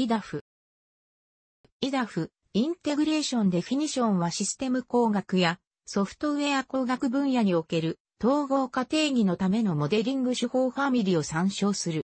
イダフ。イダフ、インテグレーションデフィニションはシステム工学やソフトウェア工学分野における統合化定義のためのモデリング手法ファミリーを参照する。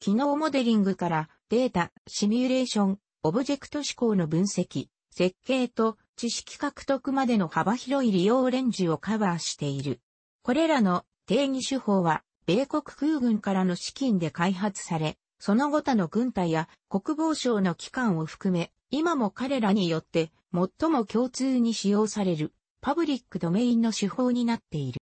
機能モデリングからデータ、シミュレーション、オブジェクト思考の分析、設計と知識獲得までの幅広い利用レンジをカバーしている。これらの定義手法は米国空軍からの資金で開発され、その後他の軍隊や国防省の機関を含め、今も彼らによって最も共通に使用されるパブリックドメインの手法になっている。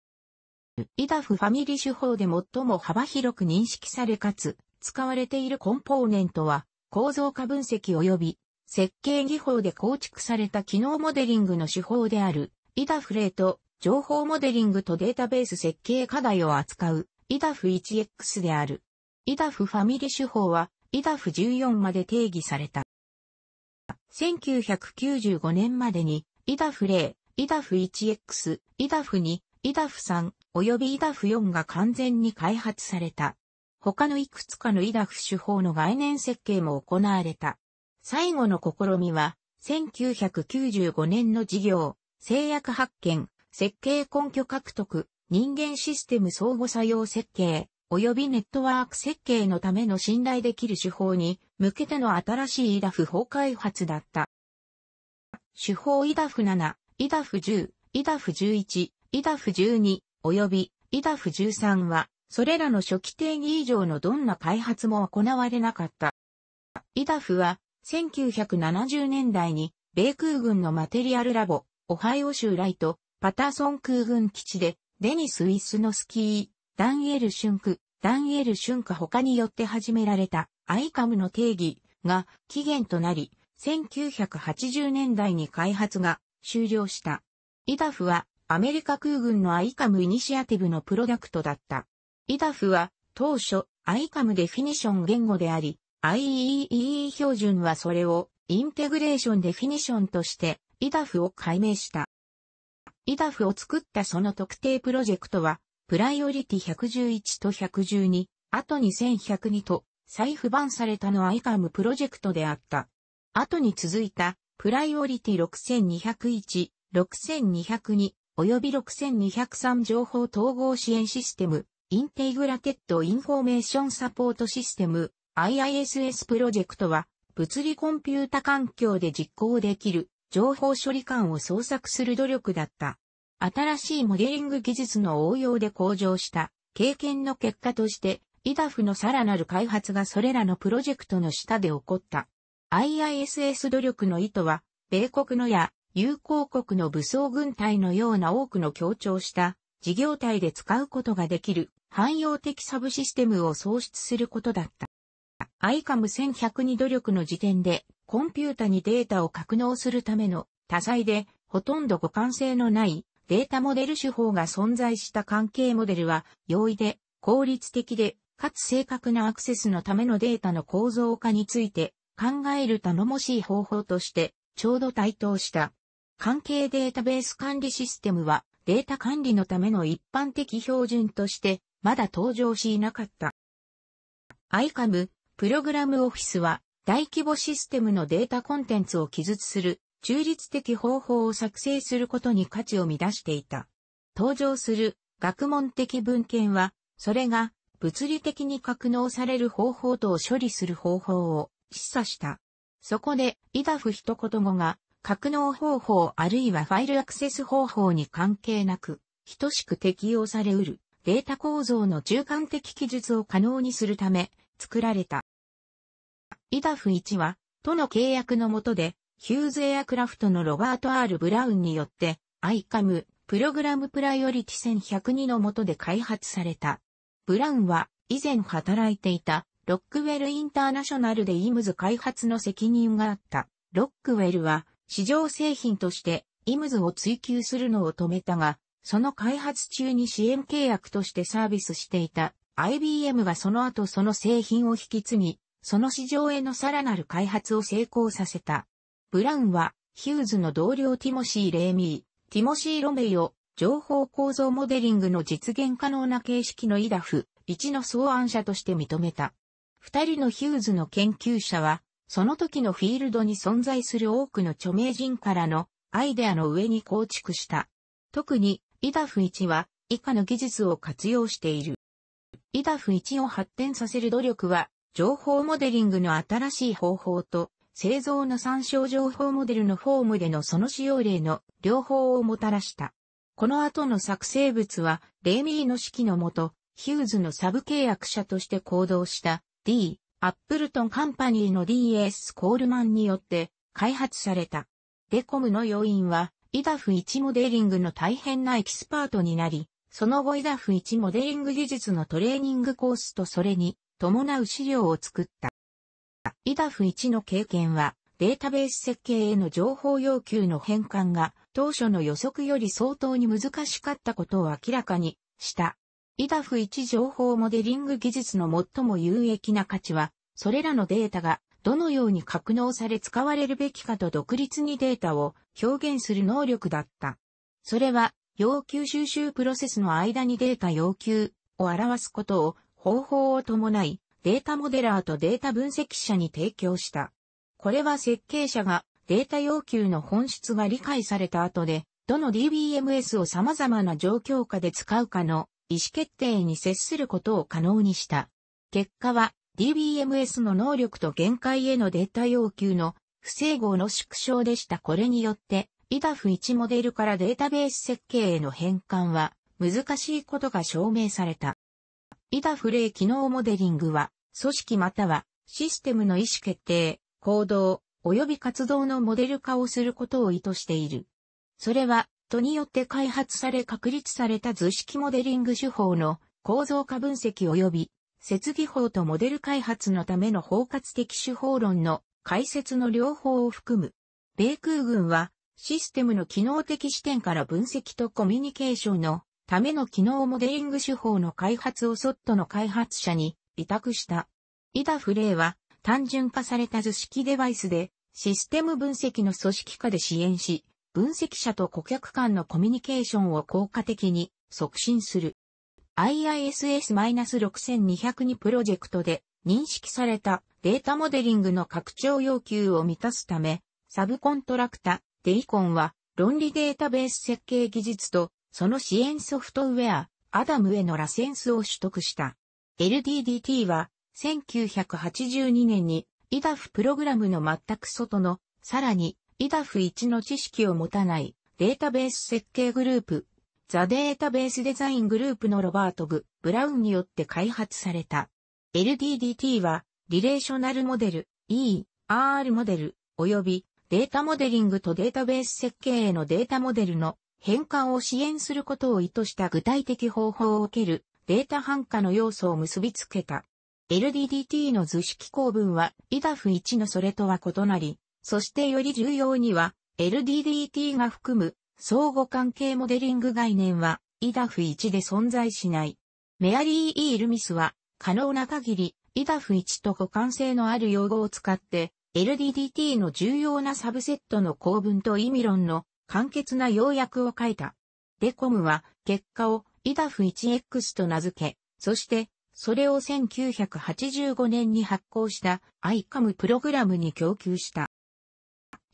イダフファミリ手法で最も幅広く認識されかつ使われているコンポーネントは構造化分析及び設計技法で構築された機能モデリングの手法であるイダフレート情報モデリングとデータベース設計課題を扱うイダフ 1X である。イダフファミリ手法は、イダフ14まで定義された。1995年までに、イダフ0、イダフ 1X、イダフ2、イダフ3、及びイダフ4が完全に開発された。他のいくつかのイダフ手法の概念設計も行われた。最後の試みは、1995年の事業、制約発見、設計根拠獲得、人間システム相互作用設計、及びネットワーク設計のための信頼できる手法に向けての新しいイ d a f 法開発だった。手法イ d a f 7イ d a f 1 0イ d a f 1 1イ d a f 1 2及びイ d a f 1 3は、それらの初期定義以上のどんな開発も行われなかった。イ d a f は、1970年代に、米空軍のマテリアルラボ、オハイオ州ライト、パターソン空軍基地で、デニス・ウィスノスキー、ダンエル・シュンク、ダンエル・シュンク他によって始められた i c カ m の定義が起源となり、1980年代に開発が終了した。イダフはアメリカ空軍の i c カ m イニシアティブのプロダクトだった。イダフは当初 i c カ m デフィニション言語であり、IEEE 標準はそれをインテグレーションデフィニションとしてイダフを解明した。イダフを作ったその特定プロジェクトはプライオリティ111と112、あと2 1 0 2と再不版されたのアイカムプロジェクトであった。後に続いたプライオリティ6201、6202及び6203情報統合支援システム、インテイグラテッドインフォメーションサポートシステム IISS プロジェクトは物理コンピュータ環境で実行できる情報処理間を創作する努力だった。新しいモデリング技術の応用で向上した経験の結果として、イダフのさらなる開発がそれらのプロジェクトの下で起こった。IISS 努力の意図は、米国のや友好国の武装軍隊のような多くの強調した事業体で使うことができる汎用的サブシステムを創出することだった。ICAM1102 努力の時点でコンピュータにデータを格納するための多彩でほとんど互換性のないデータモデル手法が存在した関係モデルは、容易で、効率的で、かつ正確なアクセスのためのデータの構造化について、考える頼もしい方法として、ちょうど対等した。関係データベース管理システムは、データ管理のための一般的標準として、まだ登場しいなかった。ICAM、プログラムオフィスは、大規模システムのデータコンテンツを記述する中立的方法を作成することに価値を乱していた。登場する学問的文献は、それが物理的に格納される方法とを処理する方法を示唆した。そこで、イダフ一言語が格納方法あるいはファイルアクセス方法に関係なく、等しく適用されうるデータ構造の中間的記述を可能にするため作られた。イダフ1は、との契約の下でヒューズエアクラフトのロバート・ R・ ブラウンによって、アイカム、プログラムプライオリティ1102の下で開発された。ブラウンは、以前働いていた、ロックウェルインターナショナルでイムズ開発の責任があった。ロックウェルは、市場製品として、イムズを追求するのを止めたが、その開発中に支援契約としてサービスしていた IBM がその後その製品を引き継ぎ、その市場へのさらなる開発を成功させた。ブラウンは、ヒューズの同僚ティモシー・レーミー、ティモシー・ロメイを、情報構造モデリングの実現可能な形式のイダフ、1の草案者として認めた。二人のヒューズの研究者は、その時のフィールドに存在する多くの著名人からのアイデアの上に構築した。特に、イダフ1は、以下の技術を活用している。イダフ1を発展させる努力は、情報モデリングの新しい方法と、製造の参照情報モデルのフォームでのその使用例の両方をもたらした。この後の作成物は、レーミーの指揮のもと、ヒューズのサブ契約者として行動した D、アップルトンカンパニーの DS コールマンによって開発された。デコムの要因は、イダフ1モデリングの大変なエキスパートになり、その後イダフ1モデリング技術のトレーニングコースとそれに伴う資料を作った。イダフ1の経験は、データベース設計への情報要求の変換が当初の予測より相当に難しかったことを明らかにした。イダフ1情報モデリング技術の最も有益な価値は、それらのデータがどのように格納され使われるべきかと独立にデータを表現する能力だった。それは要求収集プロセスの間にデータ要求を表すことを方法を伴いデータモデラーとデータ分析者に提供した。これは設計者がデータ要求の本質が理解された後で、どの DBMS を様々な状況下で使うかの意思決定に接することを可能にした。結果は DBMS の能力と限界へのデータ要求の不整合の縮小でした。これによって IDAF1 モデルからデータベース設計への変換は難しいことが証明された。イダフレイ機能モデリングは、組織またはシステムの意思決定、行動、及び活動のモデル化をすることを意図している。それは、人によって開発され確立された図式モデリング手法の構造化分析及び、設備法とモデル開発のための包括的手法論の解説の両方を含む。米空軍は、システムの機能的視点から分析とコミュニケーションのための機能モデリング手法の開発をソットの開発者に委託した。イダフレイは単純化された図式デバイスでシステム分析の組織化で支援し、分析者と顧客間のコミュニケーションを効果的に促進する。IISS-6202 プロジェクトで認識されたデータモデリングの拡張要求を満たすため、サブコントラクタ、デイコンは論理データベース設計技術とその支援ソフトウェア、アダムへのラセンスを取得した。LDDT は、1982年に、イダフプログラムの全く外の、さらに、イダフ1の知識を持たない、データベース設計グループ、ザ・データベースデザイングループのロバート・グ・ブラウンによって開発された。LDDT は、リレーショナルモデル、E、R モデル、及び、データモデリングとデータベース設計へのデータモデルの変換を支援することを意図した具体的方法を受けるデータ繁華の要素を結びつけた。LDDT の図式構文は IDAF1 のそれとは異なり、そしてより重要には LDDT が含む相互関係モデリング概念は IDAF1 で存在しない。メアリー・イールミスは可能な限り IDAF1 と互換性のある用語を使って LDDT の重要なサブセットの構文と意味論の簡潔な要約を書いた。デコムは結果を IDAF1X と名付け、そしてそれを1985年に発行した i c カ m プログラムに供給した。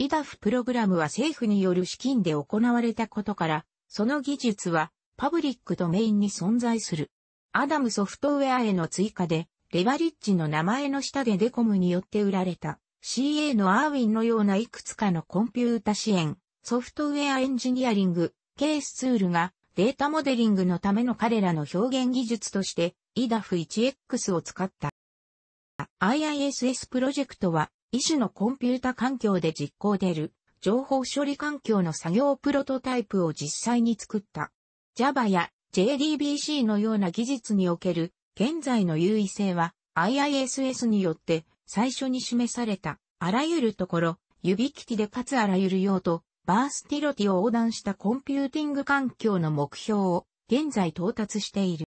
IDAF プログラムは政府による資金で行われたことから、その技術はパブリックドメインに存在する。アダムソフトウェアへの追加で、レバリッジの名前の下でデコムによって売られた CA のアーウィンのようないくつかのコンピュータ支援ソフトウェアエンジニアリング、ケースツールがデータモデリングのための彼らの表現技術として i d a f 1 x を使った。IISS プロジェクトは、医師のコンピュータ環境で実行出る、情報処理環境の作業プロトタイプを実際に作った。Java や JDBC のような技術における現在の優位性は IISS によって最初に示されたあらゆるところ、指利きでかつあらゆる用途、バースティロティを横断したコンピューティング環境の目標を現在到達している。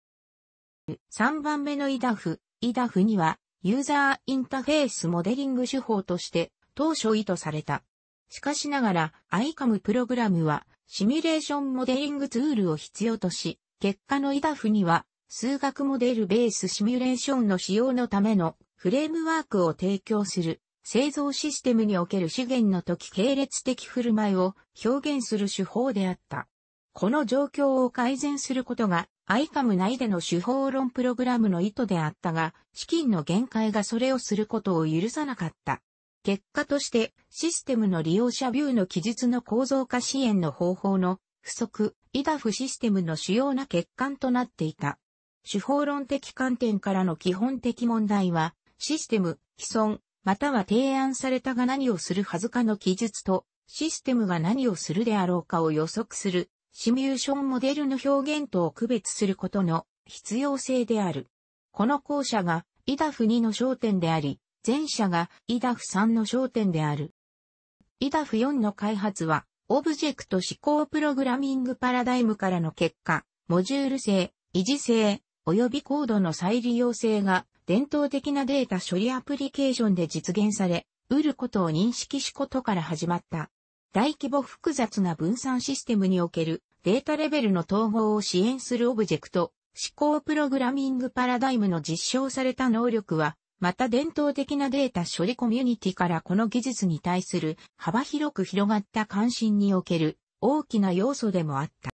3番目のイ d a f ダ d a f にはユーザーインターフェースモデリング手法として当初意図された。しかしながら ICAM プログラムはシミュレーションモデリングツールを必要とし、結果のイ d a f には数学モデルベースシミュレーションの使用のためのフレームワークを提供する製造システムにおける資源の時系列的振る舞いを表現する手法であった。この状況を改善することが ICAM 内での手法論プログラムの意図であったが、資金の限界がそれをすることを許さなかった。結果としてシステムの利用者ビューの記述の構造化支援の方法の不足、イダフシステムの主要な欠陥となっていた。手法論的観点からの基本的問題は、システム、既存、または提案されたが何をするはずかの記述と、システムが何をするであろうかを予測する、シミュレーションモデルの表現とを区別することの必要性である。この後者が、イダフ2の焦点であり、前者がイダフ3の焦点である。イダフ4の開発は、オブジェクト思考プログラミングパラダイムからの結果、モジュール性、維持性、及びコードの再利用性が伝統的なデータ処理アプリケーションで実現され、得ることを認識しことから始まった。大規模複雑な分散システムにおけるデータレベルの統合を支援するオブジェクト、思考プログラミングパラダイムの実証された能力は、また伝統的なデータ処理コミュニティからこの技術に対する幅広く広がった関心における大きな要素でもあった。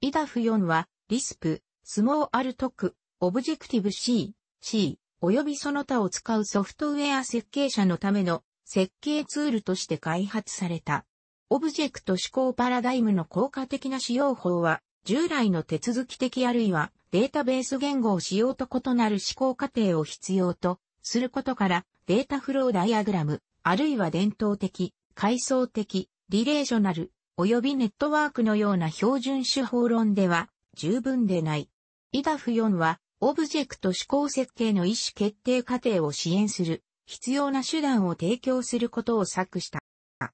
イダフ4は、リスプ、スモーアルトク、オブジェクティブ C、C、およびその他を使うソフトウェア設計者のための設計ツールとして開発された。オブジェクト思考パラダイムの効果的な使用法は、従来の手続き的あるいはデータベース言語を使用と異なる思考過程を必要とすることから、データフローダイアグラム、あるいは伝統的、階層的、リレーショナル、およびネットワークのような標準手法論では十分でない。イダフ4はオブジェクト思考設計の意思決定過程を支援する必要な手段を提供することを策した。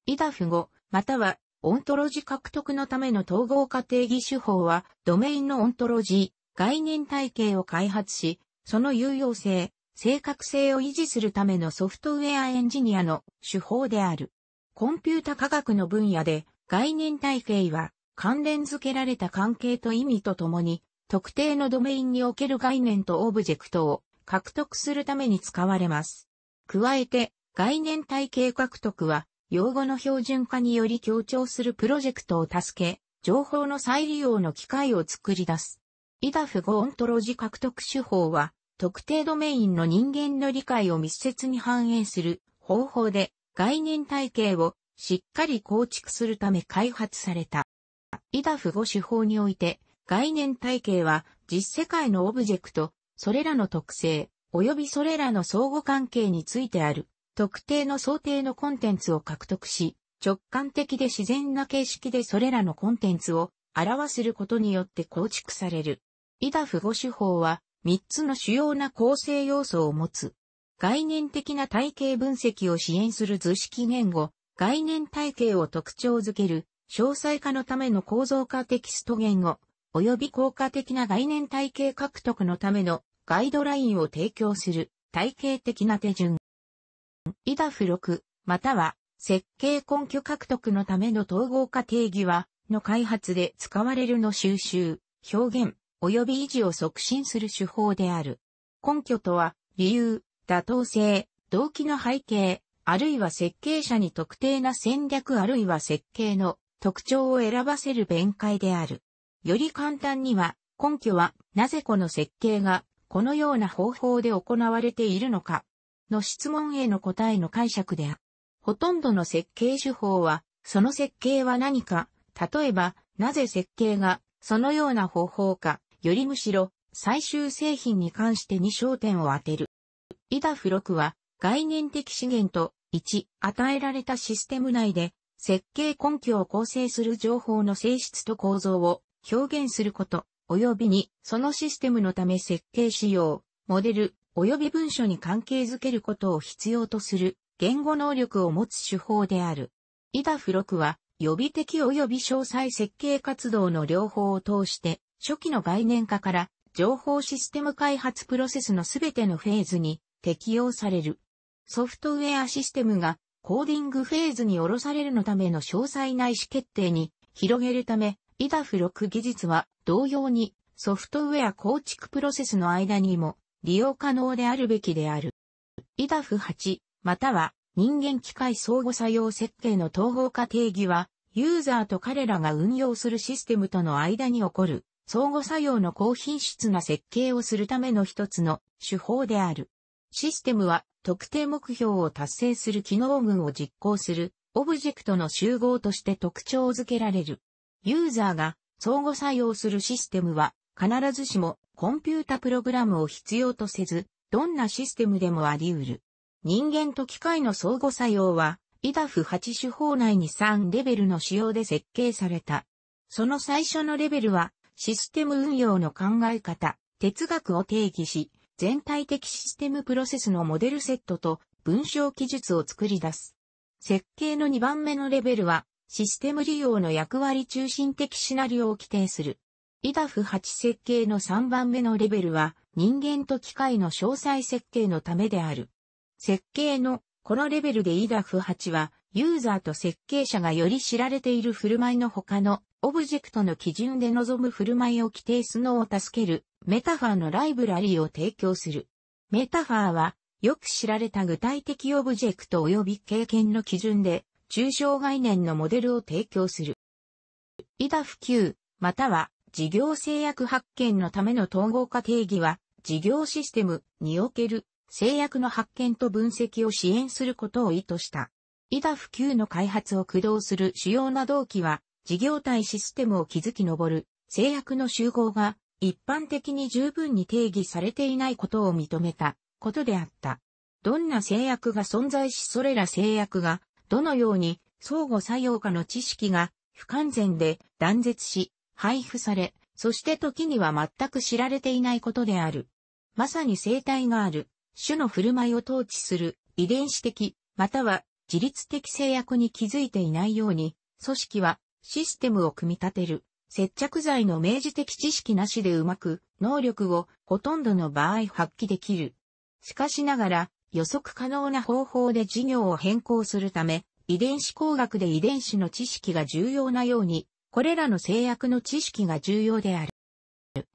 イダフ語、またはオントロジ獲得のための統合化定義手法は、ドメインのオントロジー、概念体系を開発し、その有用性、正確性を維持するためのソフトウェアエンジニアの手法である。コンピュータ科学の分野で概念体系は関連付けられた関係と意味とともに特定のドメインにおける概念とオブジェクトを獲得するために使われます。加えて、概念体系獲得は、用語の標準化により強調するプロジェクトを助け、情報の再利用の機会を作り出す。イダフ語オントロジ獲得手法は、特定ドメインの人間の理解を密接に反映する方法で、概念体系をしっかり構築するため開発された。イダフ語手法において、概念体系は実世界のオブジェクト、それらの特性、及びそれらの相互関係についてある、特定の想定のコンテンツを獲得し、直感的で自然な形式でそれらのコンテンツを表することによって構築される。イダフ語手法は3つの主要な構成要素を持つ。概念的な体系分析を支援する図式言語、概念体系を特徴づける、詳細化のための構造化テキスト言語、及び効果的な概念体系獲得のためのガイドラインを提供する体系的な手順。イダフ6、または設計根拠獲得のための統合化定義は、の開発で使われるの収集、表現、及び維持を促進する手法である。根拠とは、理由、妥当性、動機の背景、あるいは設計者に特定な戦略あるいは設計の特徴を選ばせる弁解である。より簡単には、根拠は、なぜこの設計が、このような方法で行われているのか、の質問への答えの解釈である。ほとんどの設計手法は、その設計は何か、例えば、なぜ設計が、そのような方法か、よりむしろ、最終製品に関してに焦点を当てる。イダフ録は、概念的資源と、1、与えられたシステム内で、設計根拠を構成する情報の性質と構造を表現すること、及びに、そのシステムのため設計仕様、モデル、及び文書に関係づけることを必要とする、言語能力を持つ手法である。イダフ6は、予備的及び詳細設計活動の両方を通して、初期の概念化から、情報システム開発プロセスのすべてのフェーズに適用される。ソフトウェアシステムがコーディングフェーズに下ろされるのための詳細な意思決定に広げるため、イダフ6技術は同様にソフトウェア構築プロセスの間にも利用可能であるべきである。イダフ8または人間機械相互作用設計の統合化定義はユーザーと彼らが運用するシステムとの間に起こる相互作用の高品質な設計をするための一つの手法である。システムは特定目標を達成する機能群を実行するオブジェクトの集合として特徴づけられる。ユーザーが相互作用するシステムは必ずしもコンピュータプログラムを必要とせず、どんなシステムでもあり得る。人間と機械の相互作用は、イダフ8手法内に3レベルの仕様で設計された。その最初のレベルは、システム運用の考え方、哲学を定義し、全体的システムプロセスのモデルセットと文章記述を作り出す。設計の2番目のレベルは、システム利用の役割中心的シナリオを規定する。イダフ8設計の3番目のレベルは人間と機械の詳細設計のためである。設計のこのレベルでイダフ8はユーザーと設計者がより知られている振る舞いの他のオブジェクトの基準で望む振る舞いを規定すのを助けるメタファーのライブラリーを提供する。メタファーはよく知られた具体的オブジェクト及び経験の基準で抽象概念のモデルを提供する。イダ普及、または事業制約発見のための統合化定義は、事業システムにおける制約の発見と分析を支援することを意図した。イダ普及の開発を駆動する主要な動機は、事業体システムを築き上る制約の集合が一般的に十分に定義されていないことを認めたことであった。どんな制約が存在しそれら制約がどのように相互作用かの知識が不完全で断絶し、配布され、そして時には全く知られていないことである。まさに生態がある、種の振る舞いを統治する遺伝子的、または自律的制約に気づいていないように、組織はシステムを組み立てる、接着剤の明示的知識なしでうまく能力をほとんどの場合発揮できる。しかしながら、予測可能な方法で事業を変更するため、遺伝子工学で遺伝子の知識が重要なように、これらの制約の知識が重要である。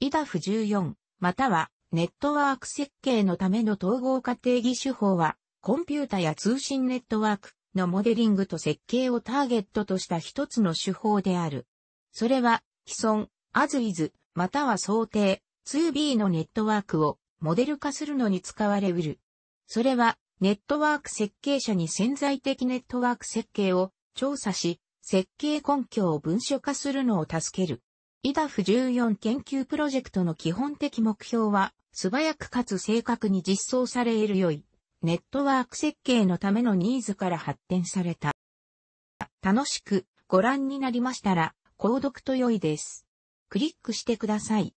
IDAF14、またはネットワーク設計のための統合化定義手法は、コンピュータや通信ネットワークのモデリングと設計をターゲットとした一つの手法である。それは、既存、アズイズ、または想定、2B のネットワークをモデル化するのに使われうる。それは、ネットワーク設計者に潜在的ネットワーク設計を調査し、設計根拠を文書化するのを助ける。IDAF14 研究プロジェクトの基本的目標は、素早くかつ正確に実装される良い、ネットワーク設計のためのニーズから発展された。楽しくご覧になりましたら、購読と良いです。クリックしてください。